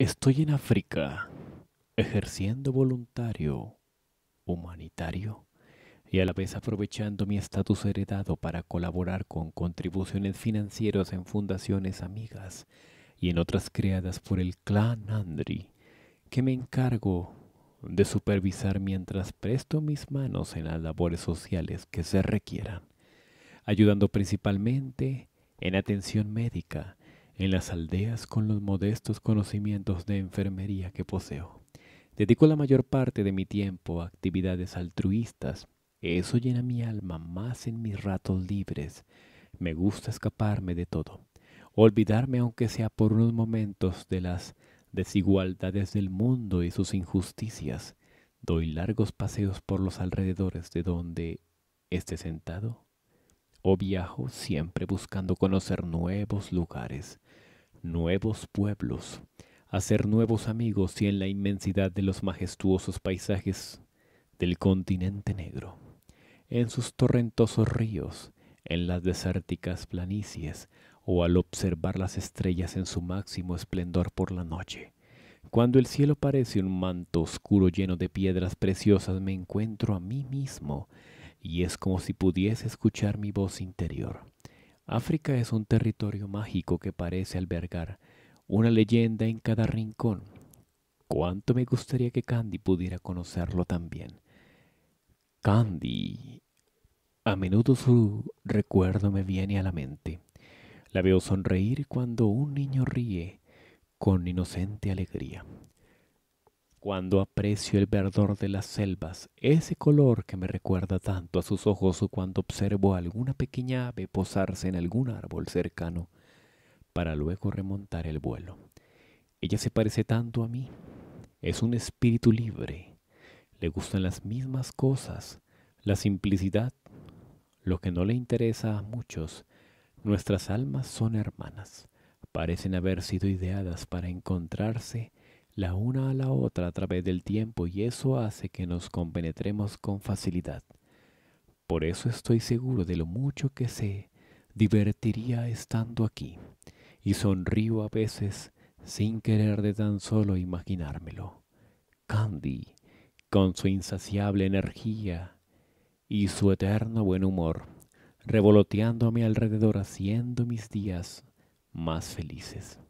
Estoy en África, ejerciendo voluntario, humanitario, y a la vez aprovechando mi estatus heredado para colaborar con contribuciones financieras en fundaciones amigas y en otras creadas por el clan Andri, que me encargo de supervisar mientras presto mis manos en las labores sociales que se requieran, ayudando principalmente en atención médica, en las aldeas con los modestos conocimientos de enfermería que poseo. Dedico la mayor parte de mi tiempo a actividades altruistas. Eso llena mi alma más en mis ratos libres. Me gusta escaparme de todo, olvidarme aunque sea por unos momentos de las desigualdades del mundo y sus injusticias. Doy largos paseos por los alrededores de donde esté sentado o viajo siempre buscando conocer nuevos lugares, nuevos pueblos, hacer nuevos amigos y en la inmensidad de los majestuosos paisajes del continente negro, en sus torrentosos ríos, en las desérticas planicies o al observar las estrellas en su máximo esplendor por la noche. Cuando el cielo parece un manto oscuro lleno de piedras preciosas, me encuentro a mí mismo y es como si pudiese escuchar mi voz interior. África es un territorio mágico que parece albergar una leyenda en cada rincón. Cuánto me gustaría que Candy pudiera conocerlo también. Candy. A menudo su recuerdo me viene a la mente. La veo sonreír cuando un niño ríe con inocente alegría. Cuando aprecio el verdor de las selvas, ese color que me recuerda tanto a sus ojos o cuando observo a alguna pequeña ave posarse en algún árbol cercano, para luego remontar el vuelo. Ella se parece tanto a mí. Es un espíritu libre. Le gustan las mismas cosas, la simplicidad, lo que no le interesa a muchos. Nuestras almas son hermanas. Parecen haber sido ideadas para encontrarse la una a la otra a través del tiempo y eso hace que nos compenetremos con facilidad. Por eso estoy seguro de lo mucho que sé divertiría estando aquí y sonrío a veces sin querer de tan solo imaginármelo. Candy, con su insaciable energía y su eterno buen humor, revoloteando a mi alrededor haciendo mis días más felices.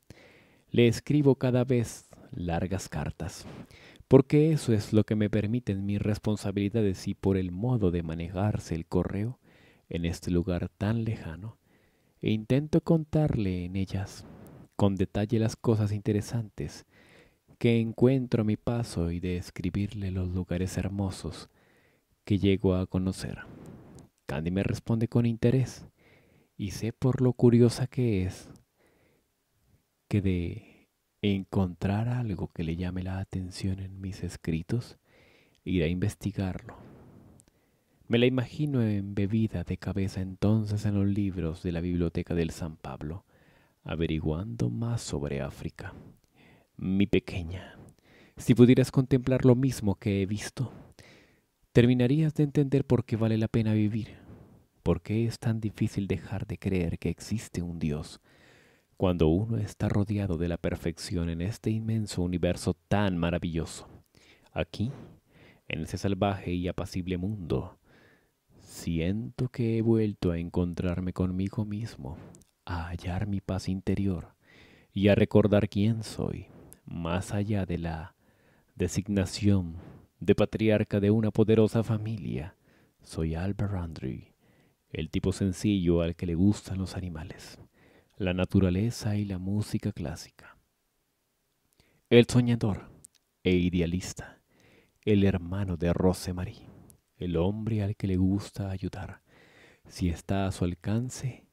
Le escribo cada vez largas cartas, porque eso es lo que me permiten mis responsabilidades y por el modo de manejarse el correo en este lugar tan lejano, e intento contarle en ellas con detalle las cosas interesantes que encuentro a mi paso y describirle los lugares hermosos que llego a conocer. Candy me responde con interés y sé por lo curiosa que es que de encontrar algo que le llame la atención en mis escritos, ir a investigarlo. Me la imagino embebida de cabeza entonces en los libros de la biblioteca del San Pablo, averiguando más sobre África. Mi pequeña, si pudieras contemplar lo mismo que he visto, terminarías de entender por qué vale la pena vivir, por qué es tan difícil dejar de creer que existe un Dios cuando uno está rodeado de la perfección en este inmenso universo tan maravilloso. Aquí, en ese salvaje y apacible mundo, siento que he vuelto a encontrarme conmigo mismo, a hallar mi paz interior y a recordar quién soy, más allá de la designación de patriarca de una poderosa familia. Soy Albert Andrew, el tipo sencillo al que le gustan los animales la naturaleza y la música clásica. El soñador e idealista, el hermano de Rosemary, el hombre al que le gusta ayudar, si está a su alcance,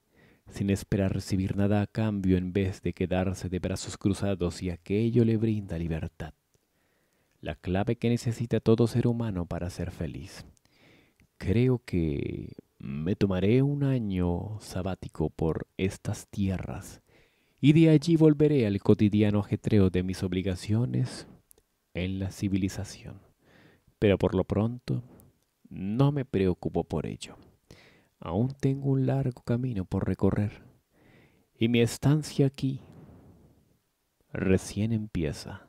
sin esperar recibir nada a cambio en vez de quedarse de brazos cruzados y aquello le brinda libertad. La clave que necesita todo ser humano para ser feliz. Creo que me tomaré un año sabático por estas tierras y de allí volveré al cotidiano ajetreo de mis obligaciones en la civilización. Pero por lo pronto no me preocupo por ello. Aún tengo un largo camino por recorrer y mi estancia aquí recién empieza.